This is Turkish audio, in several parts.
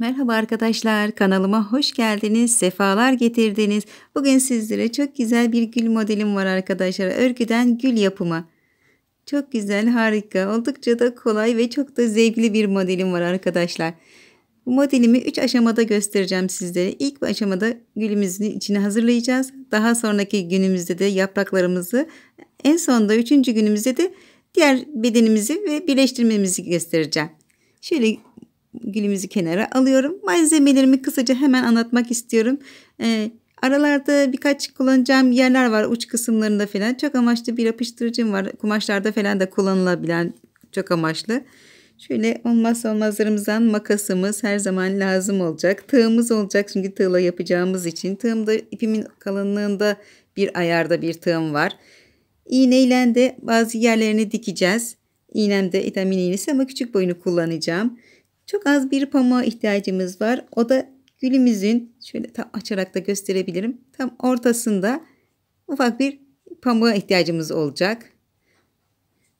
Merhaba arkadaşlar kanalıma hoş geldiniz sefalar getirdiniz bugün sizlere çok güzel bir gül modelim var arkadaşlar örgüden gül yapımı çok güzel harika oldukça da kolay ve çok da zevkli bir modelim var arkadaşlar bu modelimi 3 aşamada göstereceğim sizlere İlk aşamada gülümüzün içini hazırlayacağız daha sonraki günümüzde de yapraklarımızı en sonda 3. günümüzde de diğer bedenimizi ve birleştirmemizi göstereceğim Şöyle gülümüzü kenara alıyorum. Malzemelerimi kısaca hemen anlatmak istiyorum. Ee, aralarda birkaç kullanacağım yerler var uç kısımlarında falan. Çok amaçlı bir yapıştırıcım var. Kumaşlarda falan da kullanılabilen çok amaçlı. Şöyle olmazsa olmazlarımızdan makasımız her zaman lazım olacak. Tığımız olacak çünkü tığla yapacağımız için. Tığımda ipimin kalınlığında bir ayarda bir tığım var. İğneyle de bazı yerlerini dikeceğiz. İğnem de etamin iğnesi ama küçük boyunu kullanacağım. Çok az bir pamuğa ihtiyacımız var. O da gülümüzün şöyle tam açarak da gösterebilirim. Tam ortasında ufak bir pamuğa ihtiyacımız olacak.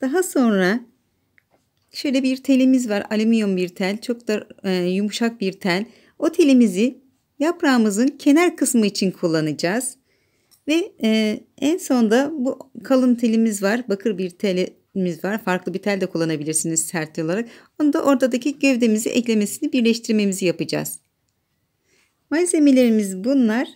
Daha sonra şöyle bir telimiz var. Alüminyum bir tel. Çok da e, yumuşak bir tel. O telimizi yaprağımızın kenar kısmı için kullanacağız. Ve e, en sonda bu kalın telimiz var. Bakır bir teli miz var. Farklı bir tel de kullanabilirsiniz sert olarak. Onu da oradaki gövdemizi eklemesini birleştirmemizi yapacağız. Malzemelerimiz bunlar.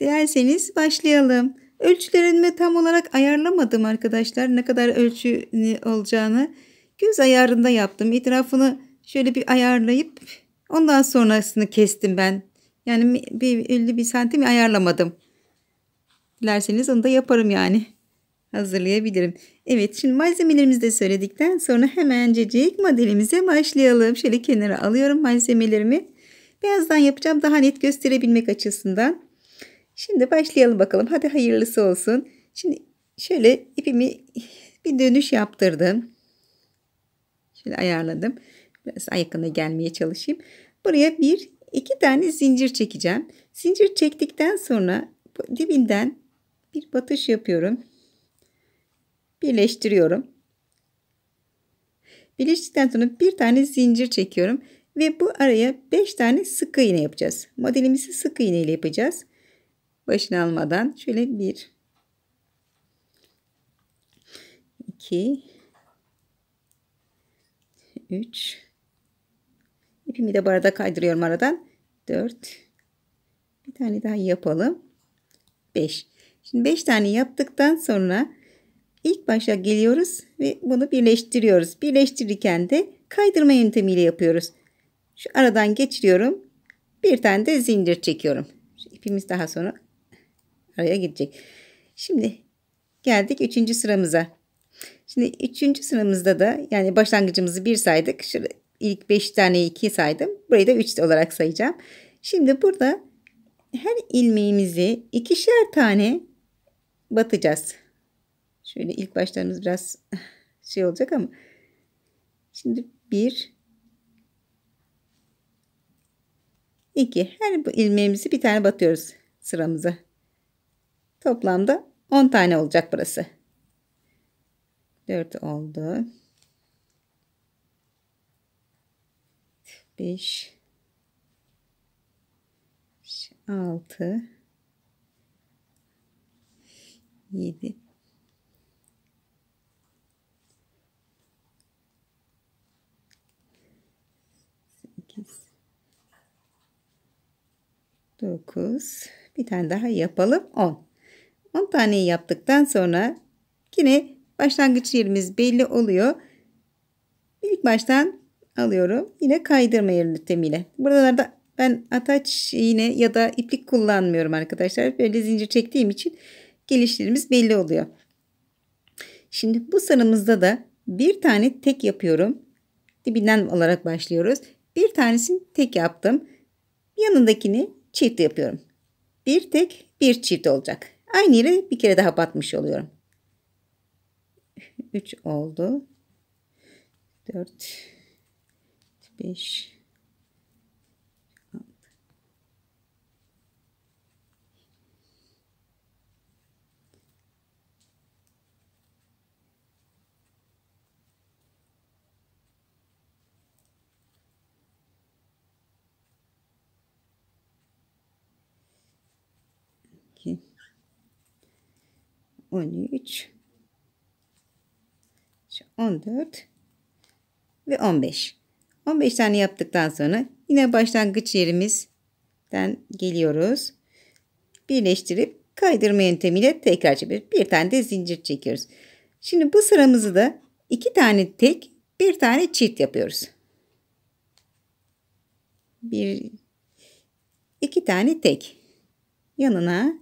Dilerseniz başlayalım. Ölçülerimi tam olarak ayarlamadım arkadaşlar. Ne kadar ölçü olacağını göz ayarında yaptım. Etrafını şöyle bir ayarlayıp ondan sonrasını kestim ben. Yani bir 50 bir santim ayarlamadım. Dilerseniz onu da yaparım yani hazırlayabilirim. Evet şimdi malzemelerimizi de söyledikten sonra hemencecik modelimize başlayalım. Şöyle kenara alıyorum malzemelerimi. Beyazdan yapacağım daha net gösterebilmek açısından. Şimdi başlayalım bakalım. Hadi hayırlısı olsun. Şimdi şöyle ipimi bir dönüş yaptırdım. Şöyle ayarladım. Biraz yakına gelmeye çalışayım. Buraya bir iki tane zincir çekeceğim. Zincir çektikten sonra dibinden bir batış yapıyorum birleştiriyorum. Birleştikten sonra bir tane zincir çekiyorum ve bu araya 5 tane sık iğne yapacağız. Modelimizi sık iğne ile yapacağız. Başını almadan şöyle 1 2 3 İpimi de bu arada kaydırıyorum aradan. 4 Bir tane daha yapalım. 5 Şimdi 5 tane yaptıktan sonra İlk başa geliyoruz ve bunu birleştiriyoruz. Birleştirirken de kaydırma yöntemiyle yapıyoruz. Şu aradan geçiriyorum. Bir tane de zincir çekiyorum. Şu ipimiz daha sonra araya gidecek. Şimdi geldik üçüncü sıramıza. Şimdi üçüncü sıramızda da yani başlangıcımızı bir saydık. Şurada ilk beş tane iki saydım. Burayı da üç olarak sayacağım. Şimdi burada her ilmeğimizi ikişer tane batacağız. Şöyle ilk başlarımız biraz şey olacak ama. Şimdi bir, iki. Her ilmeğimizi bir tane batıyoruz sıramıza. Toplamda 10 tane olacak burası. 4 oldu. 5 6 7 9 bir tane daha yapalım 10 10 taneyi yaptıktan sonra yine başlangıç yerimiz belli oluyor ilk baştan alıyorum yine kaydırma yöntemiyle buralarda ben ataç iğne ya da iplik kullanmıyorum arkadaşlar böyle zincir çektiğim için gelişlerimiz belli oluyor şimdi bu sarımızda da bir tane tek yapıyorum dibinden olarak başlıyoruz bir tanesini tek yaptım yanındakini çift yapıyorum. Bir tek bir çift olacak. Aynı yere bir kere daha batmış oluyorum. 3 oldu. 4 5 12 13 14 ve 15 15 tane yaptıktan sonra yine başlangıç yerimizden geliyoruz birleştirip kaydırma yöntemiyle tekrar çeviriyoruz bir tane de zincir çekiyoruz şimdi bu sıramızı da iki tane tek bir tane çift yapıyoruz bir iki tane tek yanına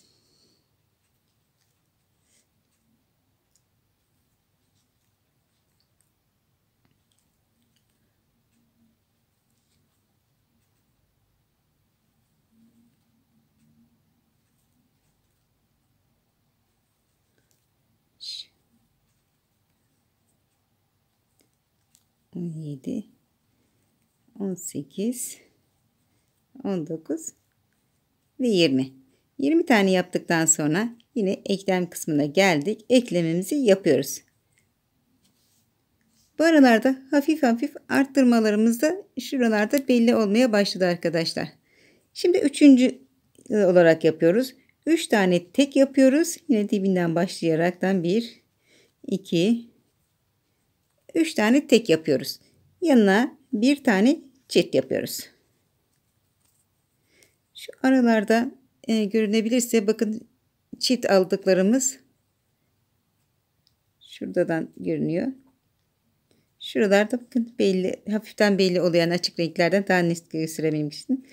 17 18 19 ve 20 20 tane yaptıktan sonra yine eklem kısmına geldik eklemimizi yapıyoruz bu aralarda hafif hafif arttırmalarımız da şuralarda belli olmaya başladı arkadaşlar şimdi üçüncü e, olarak yapıyoruz 3 tane tek yapıyoruz yine dibinden başlayaraktan 1 2 3 tane tek yapıyoruz. Yanına bir tane çift yapıyoruz. Şu aralarda e, görünebilirse bakın çift aldıklarımız şuradan görünüyor. Şuralarda bakın belli, hafiften belli oluyan açık renklerden daha net gösterebilmek için.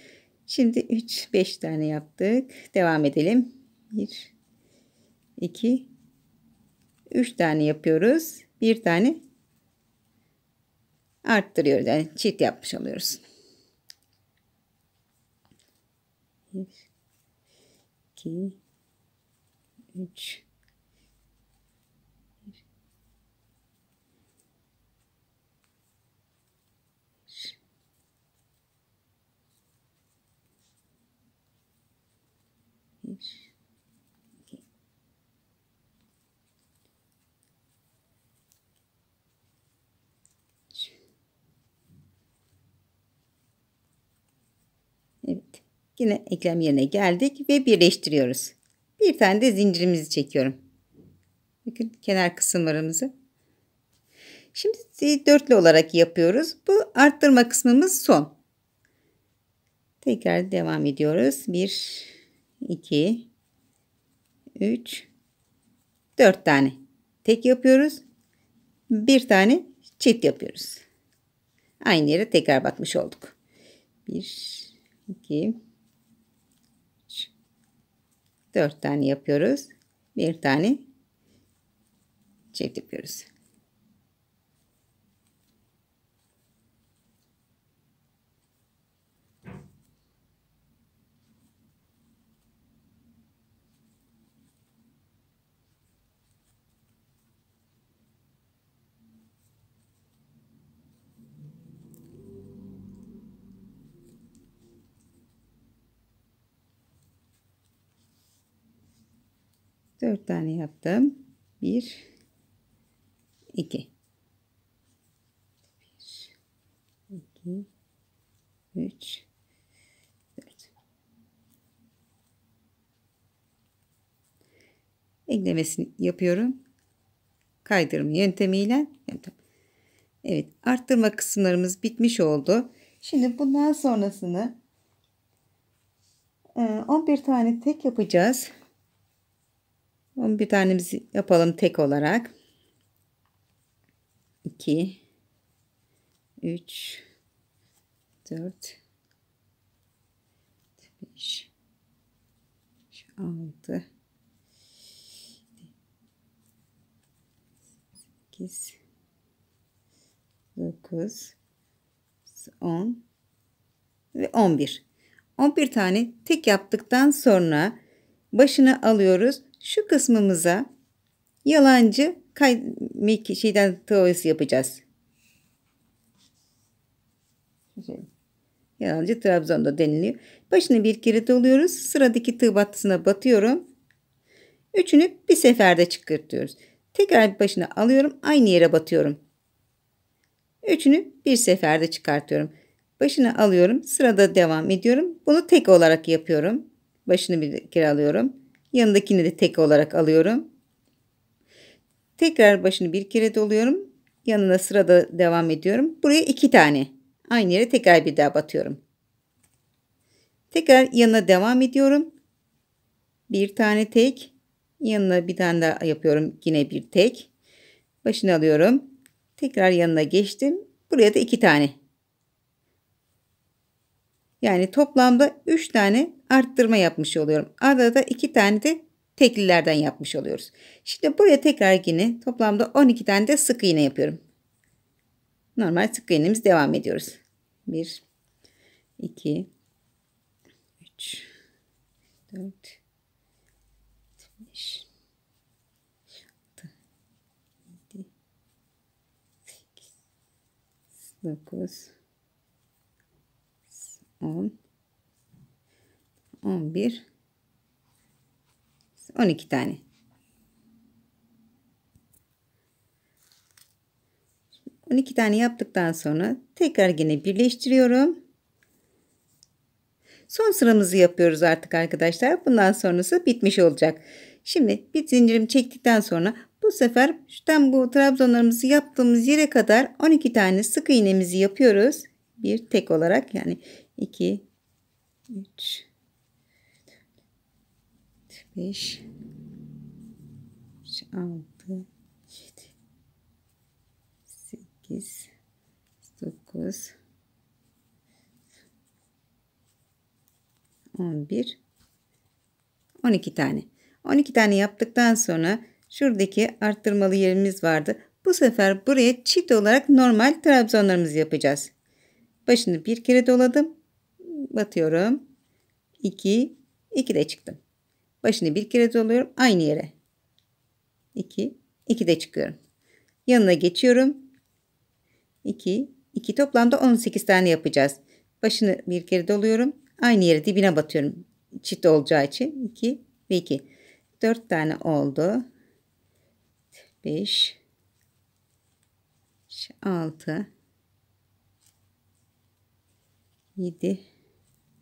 Şimdi 3-5 tane yaptık. Devam edelim. 1, 2, 3 tane yapıyoruz. Bir tane arttırıyoruz. Yani çift yapmış oluyoruz. 1 2 3 Yine eklem yerine geldik ve birleştiriyoruz. Bir tane de zincirimizi çekiyorum. Bakın kenar kısımlarımızı. Şimdi dörtlü olarak yapıyoruz. Bu arttırma kısmımız son. Tekrar devam ediyoruz. 1, 2, 3, 4 tane tek yapıyoruz. Bir tane çift yapıyoruz. Aynı yere tekrar batmış olduk. 1, 2, 4 tane yapıyoruz. Bir tane çift yapıyoruz. 4 tane yaptım. 1 2 1 2 3 4 eklemesini yapıyorum. Kaydırma yöntemiyle yöntem. Evet, arttırma kısımlarımız bitmiş oldu. Şimdi bundan sonrasını 11 e, tane tek yapacağız. 11 tanemizi yapalım tek olarak. 2 3 4 5 6 8 9 10 ve 11. 11 tane tek yaptıktan sonra başını alıyoruz şu kısmımıza yalancı kay şeyden teorisi yapacağız. Yalancı Trabzon'da deniliyor. Başına bir kere doluyoruz. Sıradaki tığ battısına batıyorum. Üçünü bir seferde çıkartıyoruz. Tekrar başına alıyorum. Aynı yere batıyorum. Üçünü bir seferde çıkartıyorum. Başına alıyorum. Sırada devam ediyorum. Bunu tek olarak yapıyorum. Başını bir kere alıyorum. Yanındakini de tek olarak alıyorum. Tekrar başını bir kere doluyorum. Yanına sırada devam ediyorum. Buraya iki tane. Aynı yere tekrar bir daha batıyorum. Tekrar yanına devam ediyorum. Bir tane tek. Yanına bir tane daha yapıyorum. Yine bir tek. Başını alıyorum. Tekrar yanına geçtim. Buraya da iki tane. Yani toplamda 3 tane arttırma yapmış oluyorum. Arada 2 tane de teklilerden yapmış oluyoruz. Şimdi buraya tekrar yine toplamda 12 tane de sık iğne yapıyorum. Normal sık iğnemiz devam ediyoruz. 1 2 3 4 5 6 7 8 9 10 11 12 tane. Şimdi 12 tane yaptıktan sonra tekrar yine birleştiriyorum. Son sıramızı yapıyoruz artık arkadaşlar. Bundan sonrası bitmiş olacak. Şimdi bir zincirim çektikten sonra bu sefer tam bu trabzonlarımızı yaptığımız yere kadar 12 tane sık iğnemizi yapıyoruz. Bir tek olarak yani 2 3 5 6 7 8 9 11 12 tane 12 tane yaptıktan sonra şuradaki arttırmalı yerimiz vardı. Bu sefer buraya çift olarak normal trabzonlarımızı yapacağız. Başını bir kere doladım batıyorum. 2, 2 de çıktım. Başını bir kere doluyorum aynı yere. 2, 2 de çıkıyorum. Yanına geçiyorum. 2, 2 toplamda 18 tane yapacağız. Başını bir kere doluyorum. Aynı yere dibine batıyorum. Çift olacağı için 2 ve 2. 4 tane oldu. 5 6 7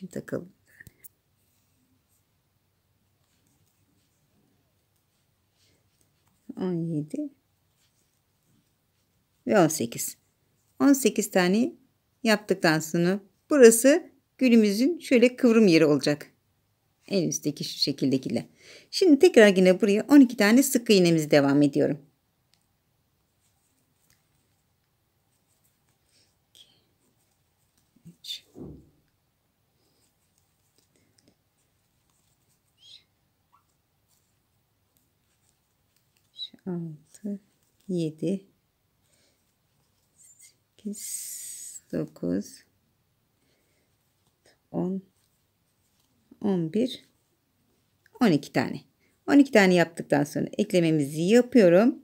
Kim takalım? On yedi ve on sekiz. On sekiz tane yaptıktan sonra burası gülümüzün şöyle kıvrım yeri olacak. En üstteki şu şekildekiler. Şimdi tekrar yine buraya 12 tane sık iğnemizi devam ediyorum. 7 8 9 10 11 12 tane 12 tane yaptıktan sonra eklememizi yapıyorum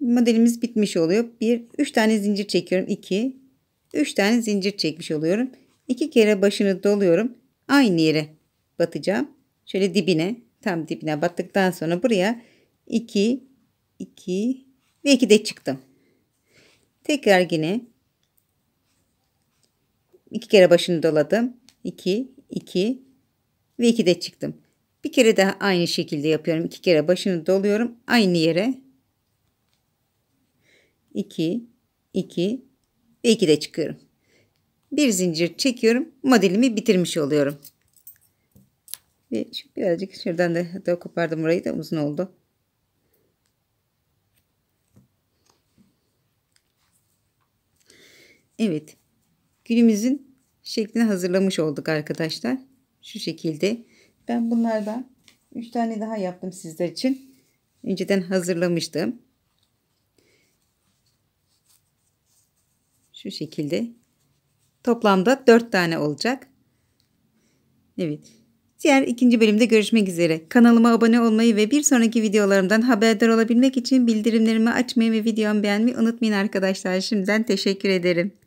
modelimiz bitmiş oluyor Bir, üç tane zincir çekiyorum 2 3 tane zincir çekmiş oluyorum 2 kere başını doluyorum aynı yere batacağım şöyle dibine tam dibine battıktan sonra buraya 2, 2 ve 2 de çıktım. Tekrar yine iki kere başını doladım. 2, 2 ve 2 de çıktım. Bir kere daha aynı şekilde yapıyorum. İki kere başını doluyorum. Aynı yere 2, 2 ve 2 de çıkıyorum. Bir zincir çekiyorum. Modelimi bitirmiş oluyorum. Ve şu birazcık şuradan da, da kopardım burayı da uzun oldu. Evet. günümüzün şeklini hazırlamış olduk arkadaşlar. Şu şekilde. Ben bunlardan 3 tane daha yaptım sizler için. Önceden hazırlamıştım. Şu şekilde. Toplamda 4 tane olacak. Evet. Diğer ikinci bölümde görüşmek üzere. Kanalıma abone olmayı ve bir sonraki videolarımdan haberdar olabilmek için bildirimlerimi açmayı ve videomu beğenmeyi unutmayın arkadaşlar. Şimdiden teşekkür ederim.